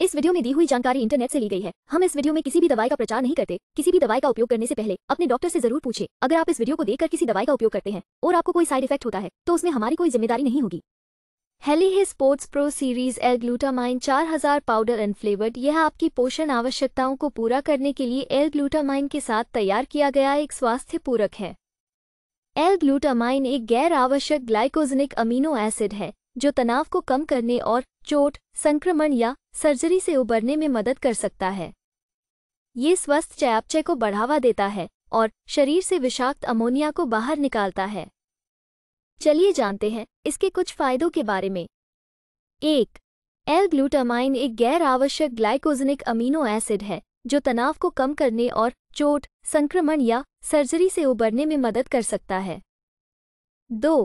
इस वीडियो में दी हुई जानकारी इंटरनेट से ली गई है हम इस वीडियो में किसी भी दवाई का प्रचार नहीं करते किसी भी दवाई का उपयोग करने से पहले अपने डॉक्टर से जरूर पूछे अगर आप इस वीडियो को देखकर किसी दवाई का उपयोग करते हैं और आपको कोई साइड इफेक्ट होता है तो उसमें हमारी कोई जिम्मेदारी नहीं होगी healthy hey sports pro series L glutamine हजार पाउडर एंड फ्लेवर्ड यह आपकी पोषण आवश्यकताओं को पूरा करने के लिए एल ग्लूटामाइन के साथ तैयार किया गया एक स्वास्थ्य पूरक है एल ग्लूटामाइन एक गैर आवश्यक ग्लाइकोजनिक अमीनो एसिड है जो तनाव को कम करने और चोट संक्रमण या सर्जरी से उबरने में मदद कर सकता है ये स्वस्थ चयापचय को बढ़ावा देता है और शरीर से विषाक्त अमोनिया को बाहर निकालता है चलिए जानते हैं इसके कुछ फायदों के बारे में एक एल ग्लूटामाइन एक गैर आवश्यक ग्लाइकोजनिक अमीनो एसिड है जो तनाव को कम करने और चोट संक्रमण या सर्जरी से उबरने में मदद कर सकता है दो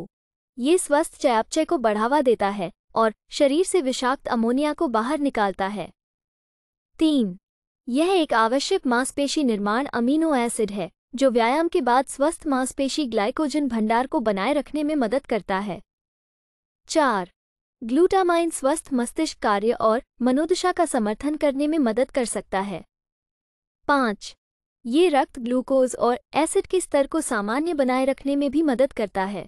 ये स्वस्थ चयापचय को बढ़ावा देता है और शरीर से विषाक्त अमोनिया को बाहर निकालता है तीन यह एक आवश्यक मांसपेशी निर्माण अमीनो एसिड है जो व्यायाम के बाद स्वस्थ मांसपेशी ग्लाइकोजन भंडार को बनाए रखने में मदद करता है चार ग्लूटामाइन स्वस्थ मस्तिष्क कार्य और मनोदशा का समर्थन करने में मदद कर सकता है पाँच ये रक्त ग्लूकोज और एसिड के स्तर को सामान्य बनाए रखने में भी मदद करता है